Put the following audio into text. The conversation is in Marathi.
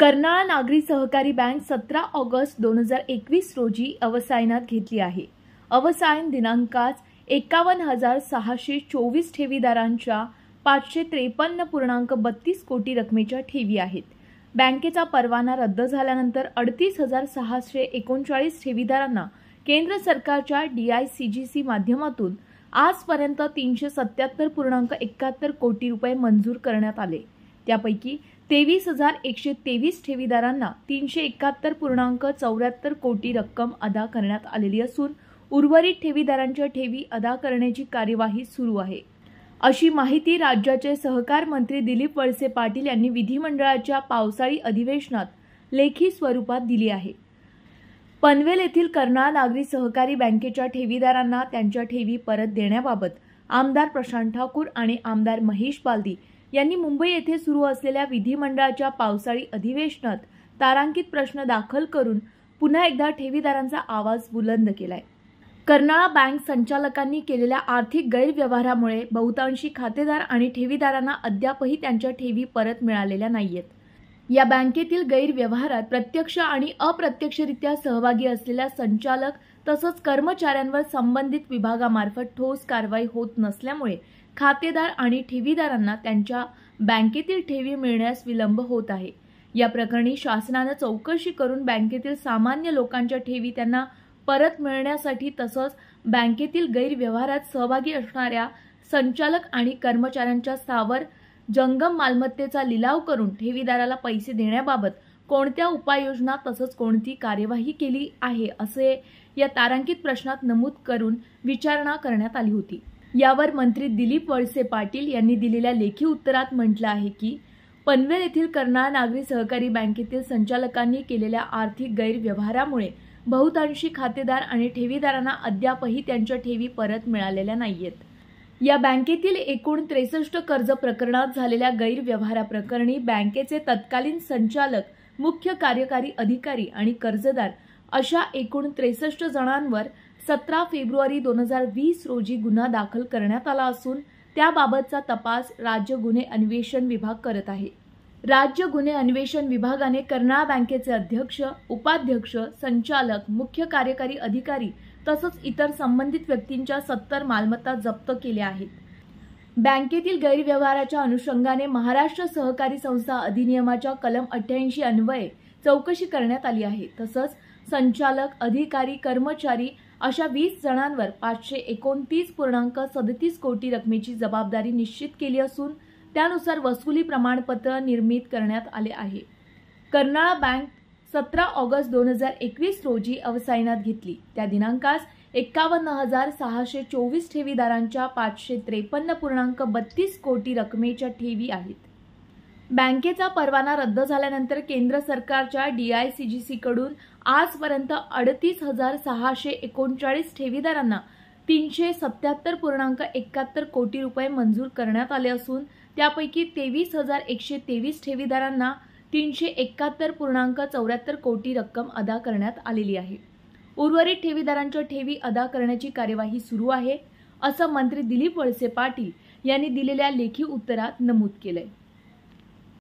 कर्नाळा नागरी सहकारी बँक सतरा ऑगस्ट दोन हजार एकवीस रोजी अवसायनात घेतली आहे अवसायन दिनांकास एकावन्न हजार सहाशे चोवीस ठेवीदारांच्या पाचशे त्रेपन्न पूर्णांक बत्तीस कोटी रकमेच्या ठेवी आहेत बँकेचा परवाना रद्द झाल्यानंतर अडतीस हजार सहाशे एकोणचाळीस ठेवीदारांना केंद्र सरकारच्या D I C G C माध्यमातून आजपर्यंत तीनशे सत्याहत्तर पूर्णांक एकाहत्तर कोटी रुपये मंजूर करण्यात आले त्यापैकी तेवीस हजार एकशे तेवीस ठेवीदारांना तीनशे एकाहत्तर पूर्णांक चौऱ्याहत्तर कोटी रक्कम अदा करण्यात आलेली असून उर्वरित ठेवीदारांच्या ठेवी अदा करण्याची कार्यवाही सुरू आहे अशी माहिती राज्याचे सहकार मंत्री दिलीप वळसे पाटील यांनी विधिमंडळाच्या पावसाळी अधिवेशनात लेखी स्वरूपात दिली आहे पनवेल येथील कर्नाळ नागरी सहकारी बँकेच्या ठेवीदारांना त्यांच्या ठेवी परत देण्याबाबत आमदार प्रशांत ठाकूर आणि आमदार महेश बालदी यांनी मुंबई येथे सुरू असलेल्या विधिमंडळाच्या पावसाळी अधिवेशनात तारांकित प्रश्न दाखल करून पुन्हा एकदा ठेवीदारांचा आवाज बुलंद केलाय कर्नाळा बँक संचालकांनी केलेल्या आर्थिक गैरव्यवहारामुळे बहुतांशी खातेदार आणि ठेवीदारांना अद्यापही त्यांच्या ठेवी परत मिळालेल्या नाहीयेत या बँकेतील गैरव्यवहारात प्रत्यक्ष आणि अप्रत्यक्षरित्या सहभागी असलेल्या संचालक तसंच कर्मचाऱ्यांवर संबंधित विभागामार्फत ठोस कारवाई होत नसल्यामुळे खातेदार आणि ठेवीदारांना त्यांच्या बँकेतील ठेवी मिळण्यास विलंब होत आहे या प्रकरणी शासनानं चौकशी करून बँकेतील सामान्य लोकांच्या ठेवी त्यांना परत मिळण्यासाठी तसंच बँकेतील गैरव्यवहारात सहभागी असणाऱ्या संचालक आणि कर्मचाऱ्यांच्या सावर जंगम मालमत्तेचा लिलाव करून ठेवीदाराला पैसे देण्याबाबत कोणत्या उपाययोजना तसंच कोणती कार्यवाही केली आहे असे या तारांकित प्रश्नात नमूद करून विचारणा करण्यात आली होती यावर मंत्री दिलीप वळसे पाटील यांनी दिलेल्या लेखी उत्तरात म्हटलं आहे की पनवेल येथील कर्नाळ नागरी सहकारी बँकेतील संचालकांनी केलेल्या आर्थिक गैरव्यवहारामुळे बहुतांशी खातेदार आणि ठेवीदारांना अद्यापही त्यांच्या ठेवी परत मिळालेल्या नाहीयेत या बँकेतील एकूण त्रेसष्ट कर्ज प्रकरणात झालेल्या गैरव्यवहाराप्रकरणी बँकेचे तत्कालीन संचालक मुख्य कार्यकारी अधिकारी आणि कर्जदार अशा एकूण त्रेसष्ट जणांवर सतरा फेब्रुवारी दोन हजार वीस रोजी गुन्हा दाखल करण्यात आला असून त्याबाबतचा तपास राज्य गुन्हे अन्वेषण विभाग करत आहे राज्य गुन्हे अन्वेषण विभागाने कर्नाळा बँकेचे अध्यक्ष उपाध्यक्ष संचालक मुख्य कार्यकारी अधिकारी तसंच इतर संबंधित व्यक्तींच्या सत्तर मालमत्ता जप्त केल्या आहेत बँकेतील गैरव्यवहाराच्या अनुषंगाने महाराष्ट्र सहकारी संस्था अधिनियमाच्या कलम अठ्ठ्याऐंशी अन्वये चौकशी करण्यात आली आहे तसंच संचालक अधिकारी कर्मचारी अशा वीस जणांवर पाचशे एकोणतीस पूर्णांक सदतीस कोटी रकमेची जबाबदारी निश्चित केली असून त्यानुसार वसुली प्रमाणपत्र निर्मित करण्यात आले आहे कर्नाळा बँक सतरा ऑगस्ट दोन हजार एकवीस रोजी अवसायनात घेतली त्या दिनांकास एक्कावन्न हजार सहाशे चोवीस ठेवीदारांच्या पाचशे त्रेपन्न पूर्णांक बत्तीस कोटी रकमेच्या ठेवी आहेत बँकेचा परवाना रद्द झाल्यानंतर केंद्र सरकारच्या सीकडून आजपर्यंत अडतीस हजार सहाशे एकोणचाळीस ठेवीदारांना तीनशे सत्याहत्तर पूर्णांक एकाहत्तर कोटी रुपये मंजूर करण्यात आले असून त्यापैकी तेवीस हजार एकशे तेवीस ठेवीदारांना तीनशे एकाहत्तर पूर्णांक चौऱ्याहत्तर कोटी रक्कम अदा करण्यात आलेली आहे उर्वरित ठेवीदारांच्या ठेवी अदा करण्याची कार्यवाही सुरू आहे असं मंत्री दिलीप वळसे पाटील यांनी दिलेल्या लेखी उत्तरात नमूद केलंय